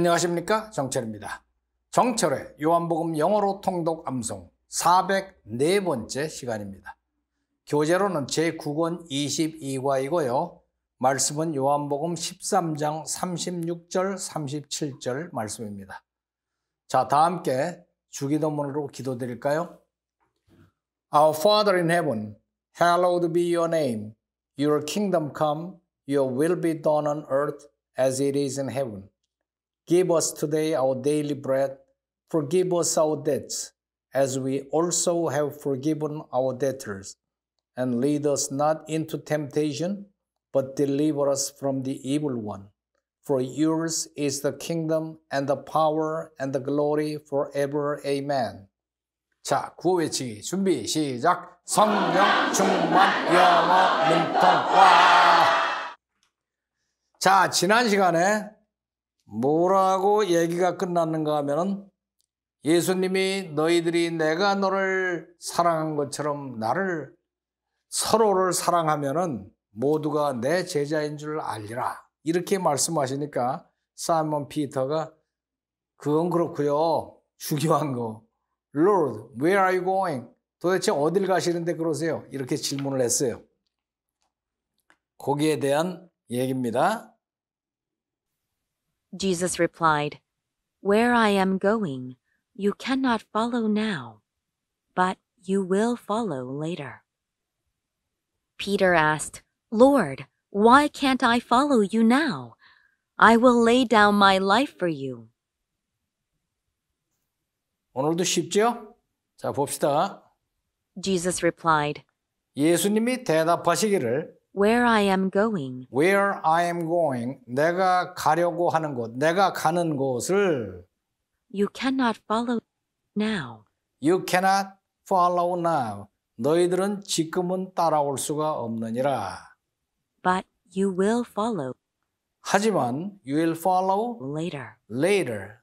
안녕하십니까 정철입니다. 정철의 요한복음 영어로 통독 암송 404번째 시간입니다. 교재로는 제9권 22과이고요. 말씀은 요한복음 13장 36절 37절 말씀입니다. 자, 다 함께 주기도문으로 기도드릴까요? Our Father in heaven, hallowed be your name. Your kingdom come, your will be done on earth as it is in heaven. Give us today our daily bread. Forgive us our debts, as we also have forgiven our debtors. And lead us not into temptation, but deliver us from the evil one. For yours is the kingdom and the power and the glory forever. Amen. 자, 구호 준비 시작. 성령 충만 영어 능통화. 자, 지난 시간에 뭐라고 얘기가 끝났는가 하면은 예수님이 너희들이 내가 너를 사랑한 것처럼 나를 서로를 사랑하면은 모두가 내 제자인 줄 알리라. 이렇게 말씀하시니까 사이먼 피터가 그건 그렇고요. 중요한 거. Lord, where are you going? 도대체 어딜 가시는데 그러세요? 이렇게 질문을 했어요. 거기에 대한 얘기입니다. Jesus replied, Where I am going, you cannot follow now, but you will follow later. Peter asked, Lord, why can't I follow you now? I will lay down my life for you. 오늘도 쉽죠? 자, 봅시다. Jesus replied. 예수님이 대답하시기를 where I am going. Where I am going. 내가 가려고 하는 곳, 내가 가는 곳을 You cannot follow now. You cannot follow now. 너희들은 지금은 따라올 수가 없느니라. But you will follow. 하지만 you will follow later. later.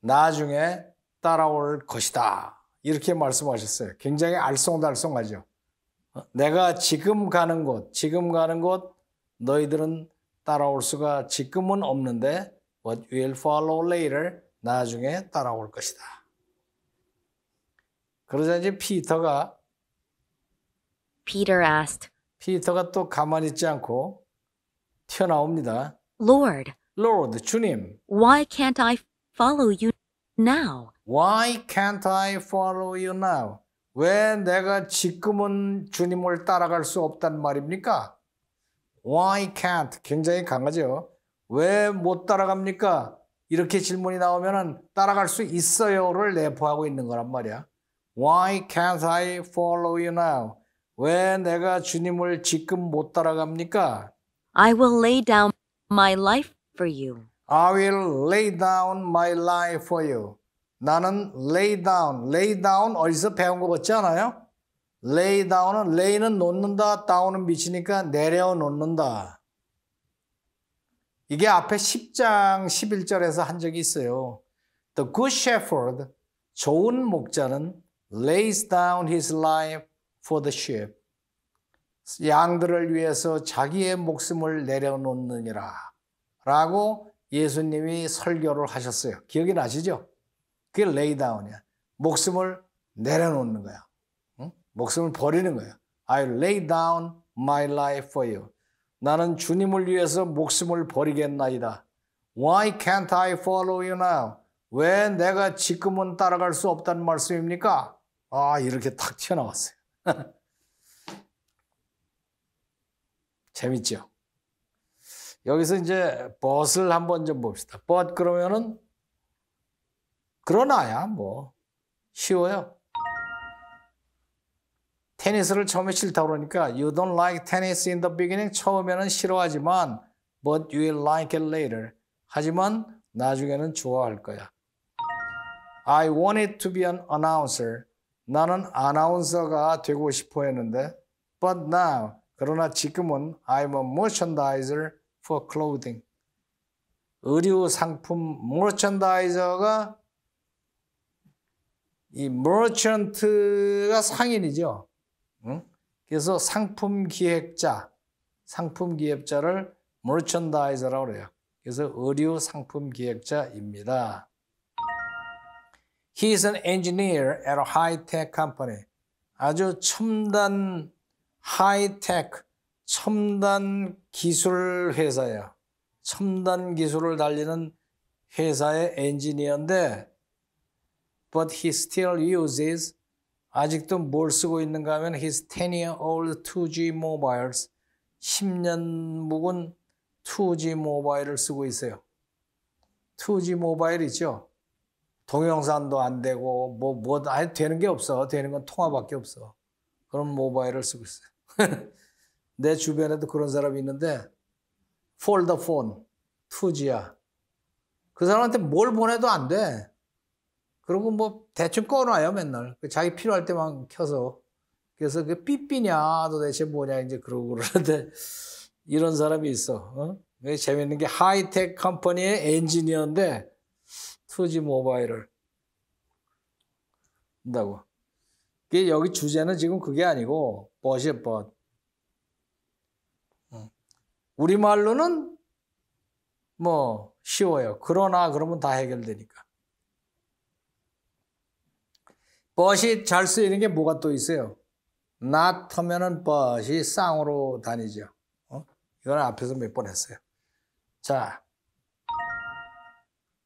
나중에 따라올 것이다. 이렇게 말씀하셨어요. 굉장히 알쏭달쏭하죠. 내가 지금 가는 곳, 지금 가는 곳 너희들은 따라올 수가 지금은 없는데 what will follow later 나중에 따라올 것이다. 그러자 이제 피터가 Peter asked. 피터가 또 가만히 있지 않고 튀어나옵니다. Lord. Lord, 주님. Why can't I follow you now? Why can't I follow you now? 왜 내가 지금은 주님을 따라갈 수 없단 말입니까? Why can't? 굉장히 강하죠. 왜못 따라갑니까? 이렇게 질문이 나오면 따라갈 수 있어요를 내포하고 있는 거란 말이야. Why can't I follow you now? 왜 내가 주님을 지금 못 따라갑니까? I will lay down my life for you. I will lay down my life for you. 나는 lay down. lay down 어디서 배운 거 같지 않아요? lay down은 lay는 놓는다, down은 미치니까 내려 놓는다. 이게 앞에 10장 11절에서 한 적이 있어요. The good shepherd, 좋은 목자는 lays down his life for the sheep. 양들을 위해서 자기의 목숨을 내려놓느니라. 라고 예수님이 설교를 하셨어요. 기억이 나시죠? 그게 레이다운이야. 목숨을 내려놓는 거야. 응? 목숨을 버리는 거야. I lay down my life for you. 나는 주님을 위해서 목숨을 버리겠나이다. Why can't I follow you now? 왜 내가 지금은 따라갈 수 없다는 말씀입니까? 아, 이렇게 탁 튀어나왔어요. 재밌죠? 여기서 이제 벗을 한번 좀 봅시다. 벗 그러면은 그러나야 뭐 쉬워요. 테니스를 처음에 싫다 그러니까 you don't like tennis in the beginning 처음에는 싫어하지만 but you will like it later. 하지만 나중에는 좋아할 거야. I wanted to be an announcer. 나는 아나운서가 되고 싶어 했는데 but now 그러나 지금은 I'm a merchandiser for clothing. 의류 상품 merchandiser가 이 머천트가 상인이죠. 응? 그래서 상품 기획자, 상품 기획자를 머천다이저라고 그래요. 그래서 의류 상품 기획자입니다. He is an engineer at a high-tech company. 아주 첨단 하이테크, 첨단 기술 회사예요. 첨단 기술을 달리는 회사의 엔지니어인데 but he still uses 아직도 뭘 쓰고 있는가 하면 his 10-year-old 2G mobiles 10년 묵은 2G 모바일을 쓰고 있어요. 2G 모바일 있죠? 동영상도 안 되고 뭐뭐 뭐, 아예 되는 게 없어. 되는 건 통화밖에 없어. 그런 모바일을 쓰고 있어요. 내 주변에도 그런 사람이 있는데 폴더 폰 2G야. 그 사람한테 뭘 보내도 안 돼. 그러고뭐 대충 꺼놔요 맨날 그 자기 필요할 때만 켜서 그래서 그 삐삐냐 도대체 뭐냐 이제 그러고 그러는데 이런 사람이 있어. 어? 재밌는 게 하이텍 컴퍼니의 엔지니어인데 투지 모바일을 한다고. 이게 여기 주제는 지금 그게 아니고 버시에 버. 어. 우리말로는 뭐 쉬워요. 그러나 그러면 다 해결되니까. but이 잘 쓰이는 게 뭐가 또 있어요? not 하면은 but이 쌍으로 다니죠. 어? 이건 앞에서 몇 번 했어요. 자,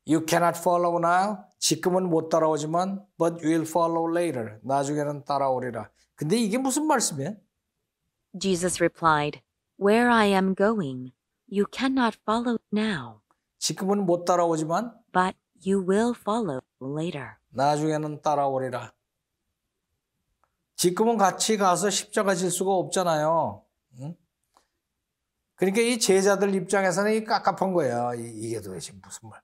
you cannot follow now. 지금은 못 따라오지만 but will follow later. 나중에는 따라오리라. 근데 이게 무슨 말씀이야? Jesus replied, Where I am going, you cannot follow now. 지금은 못 따라오지만 but you will follow later. 나중에는 따라오리라. 지금은 같이 가서 십자가 질 수가 없잖아요. 그러니까 이 제자들 입장에서는 이 깝깝한 거예요. 이게 도대체 무슨 말.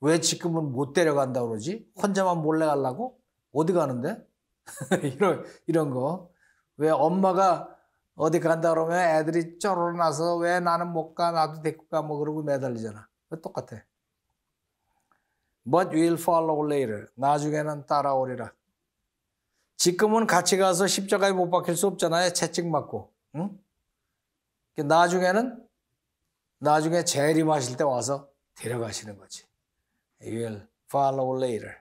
왜 지금은 못 데려간다 그러지? 혼자만 몰래 가려고? 어디 가는데? 이런, 이런 거. 왜 엄마가 어디 간다 그러면 애들이 쩔어 나서 왜 나는 못 가, 나도 데리고 가, 뭐 그러고 매달리잖아. 똑같아. But will follow later. 나중에는 따라오리라. 지금은 같이 가서 십자가에 못 박힐 수 없잖아요. 채찍 맞고. 응? 나중에는 나중에 재림하실 때 와서 데려가시는 거지. You will follow later.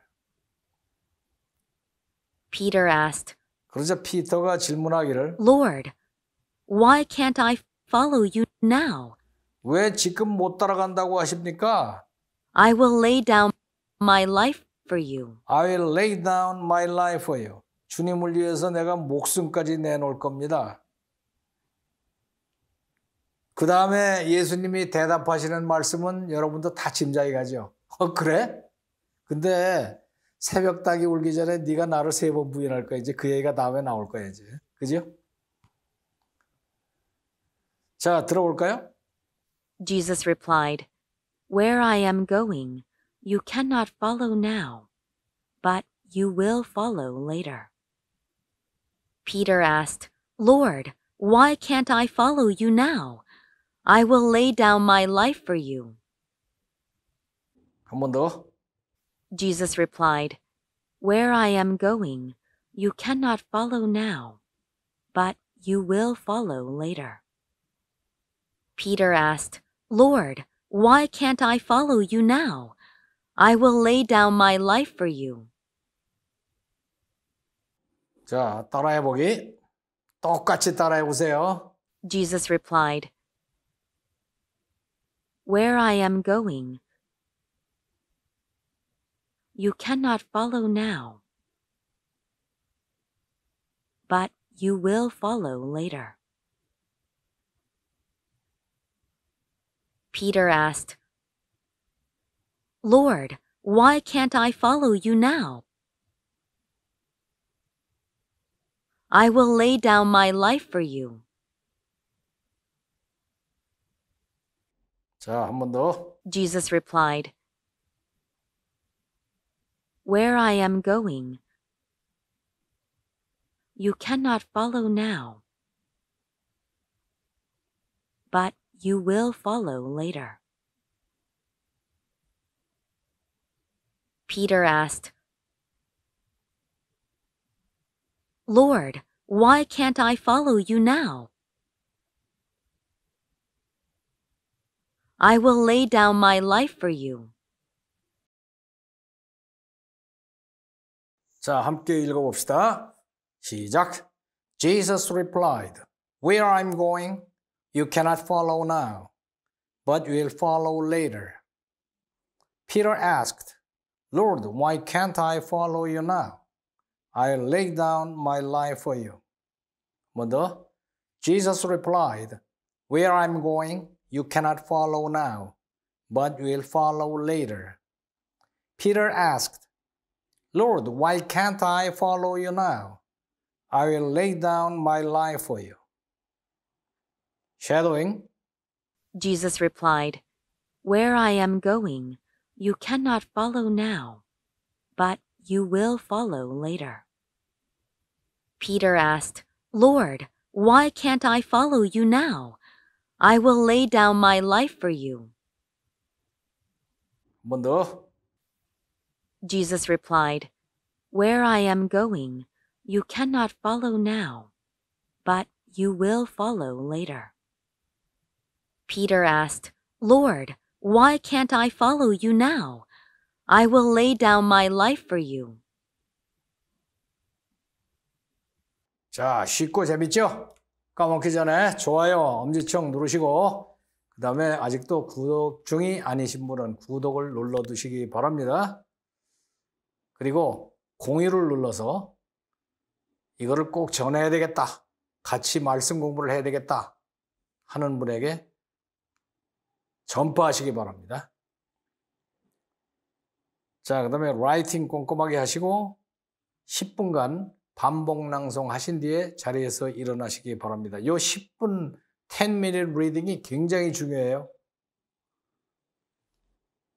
Peter asked. 그러자 피터가 질문하기를 Lord, why can't I follow you now? 왜 지금 못 따라간다고 하십니까? I will lay down my life for you. I will lay down my life for you. 주님을 위해서 내가 목숨까지 내놓을 겁니다. 그 다음에 예수님이 대답하시는 말씀은 여러분도 다 짐작이 가죠. 어 그래? 근데 새벽 닭이 울기 전에 네가 나를 세 번 부인할 거야. 이제 그 얘기가 다음에 나올 거야 이제. 그죠? 자, 들어볼까요? Jesus replied, "Where I am going, you cannot follow now, but you will follow later." Peter asked, Lord, why can't I follow you now? I will lay down my life for you. Jesus replied, Where I am going, you cannot follow now, but you will follow later. Peter asked, Lord, why can't I follow you now? I will lay down my life for you. 자, 따라해 보기. 똑같이 따라해 보세요. Jesus replied, Where I am going, you cannot follow now, but you will follow later. Peter asked, Lord, why can't I follow you now? I will lay down my life for you. 자, 한 번 더. Jesus replied, Where I am going, you cannot follow now, but you will follow later. Peter asked, Lord, why can't I follow you now? I will lay down my life for you. 자, 함께 읽어봅시다. 시작. Jesus replied, Where I'm going, you cannot follow now, but will follow later. Peter asked, Lord, why can't I follow you now? I lay down my life for you. Mother, Jesus replied, Where I'm going, you cannot follow now, but will follow later. Peter asked, Lord, why can't I follow you now? I will lay down my life for you. Shadowing. Jesus replied, Where I am going, you cannot follow now, but you will follow later. Peter asked, Lord, why can't I follow you now? I will lay down my life for you. Jesus replied, Where I am going, you cannot follow now, but you will follow later. Peter asked, Lord, why can't I follow you now? I will lay down my life for you. 자, 쉽고 재밌죠? 까먹기 전에 좋아요, 엄지척 누르시고 그 다음에 아직도 구독 중이 아니신 분은 구독을 눌러두시기 바랍니다. 그리고 공유를 눌러서 이거를 꼭 전해야 되겠다. 같이 말씀 공부를 해야 되겠다 하는 분에게 전파하시기 바랍니다. 자, 그 다음에 라이팅 꼼꼼하게 하시고 10분간 반복 낭송 하신 뒤에 자리에서 일어나시기 바랍니다. 요 10분 10-minute reading이 굉장히 중요해요.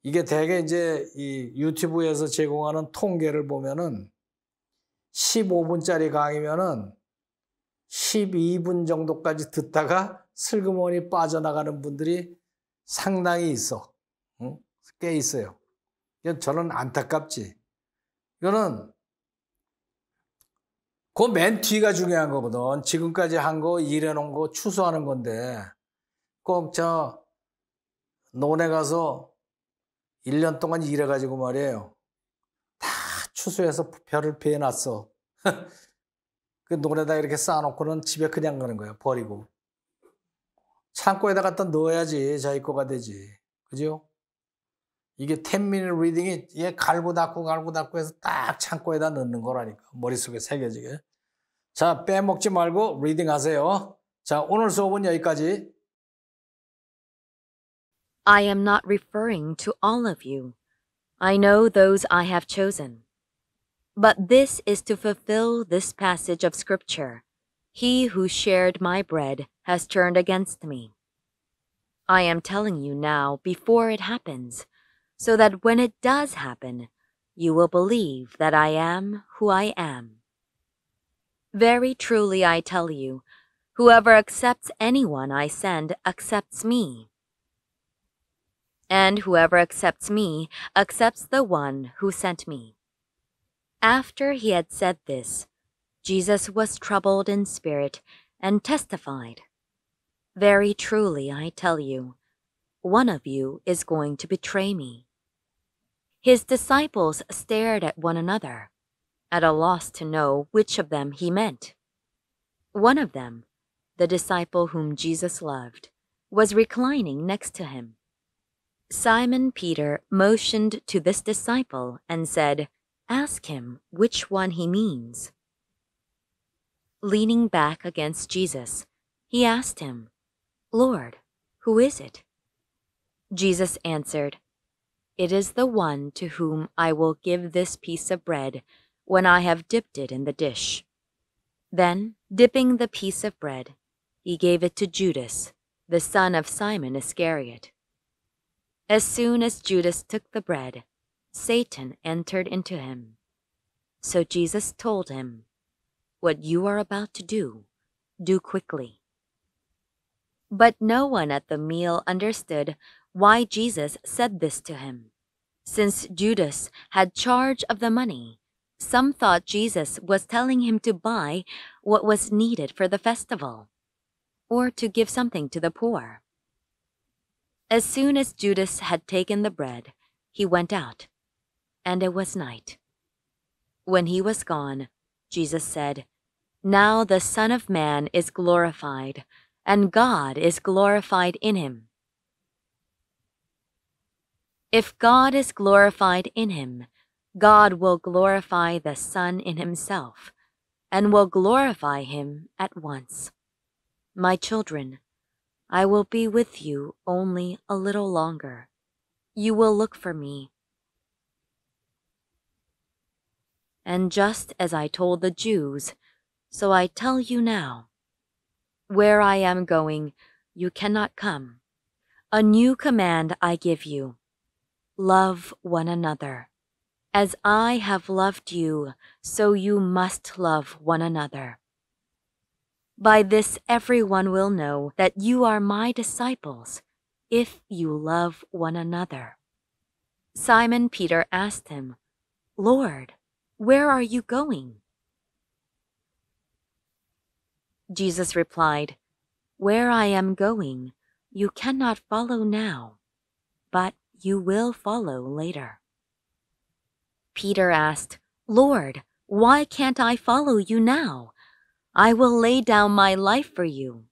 이게 대개 이제 이 유튜브에서 제공하는 통계를 보면은 15분짜리 강의면은 12분 정도까지 듣다가 슬그머니 빠져나가는 분들이 상당히 있어. 응? 꽤 있어요. 저는 안타깝지. 이거는 그맨 뒤가 중요한 거거든. 지금까지 한 거, 일해놓은 거, 추수하는 건데, 꼭 저, 논에 가서 1년 동안 일해가지고 말이에요. 다 추수해서 별을 피해놨어. 그 논에다 이렇게 쌓아놓고는 집에 그냥 가는 거야. 버리고. 창고에다 갖다 넣어야지 자기 거가 되지. 그죠? 이게 10미닛 리딩이 얘 갈고 닦고 갈고 닦고 해서 딱 창고에다 넣는 거라니까. 머릿속에 새겨지게. 자, 빼먹지 말고 리딩 하세요. 자, 오늘 수업은 여기까지. I am not referring to all of you. I know those I have chosen. But this is to fulfill this passage of Scripture. He who shared my bread has turned against me. I am telling you now before it happens, so that when it does happen, you will believe that I am who I am. Very truly I tell you, whoever accepts anyone I send accepts me. And whoever accepts me accepts the one who sent me. After he had said this, Jesus was troubled in spirit and testified, Very truly I tell you, one of you is going to betray me. His disciples stared at one another at a loss to know which of them he meant. One of them, the disciple whom Jesus loved, was reclining next to him. Simon Peter motioned to this disciple and said, Ask him which one he means. Leaning back against Jesus, he asked him, Lord, who is it? Jesus answered, It is the one to whom I will give this piece of bread when I have dipped it in the dish. Then, dipping the piece of bread, he gave it to Judas, the son of Simon Iscariot. As soon as Judas took the bread, Satan entered into him. So Jesus told him, What you are about to do, do quickly. But no one at the meal understood why Jesus said this to him, since Judas had charge of the money some thought Jesus was telling him to buy what was needed for the festival or to give something to the poor. As soon as Judas had taken the bread, he went out, and it was night. When he was gone, Jesus said, Now the Son of Man is glorified, and God is glorified in him. If God is glorified in him, God will glorify the Son in himself and will glorify him at once. My children, I will be with you only a little longer. You will look for me. And just as I told the Jews, so I tell you now. Where I am going, you cannot come. A new command I give you. Love one another. As I have loved you, so you must love one another. By this everyone will know that you are my disciples, if you love one another. Simon Peter asked him, Lord, where are you going? Jesus replied, Where I am going, you cannot follow now, but you will follow later. Peter asked, Lord, why can't I follow you now? I will lay down my life for you.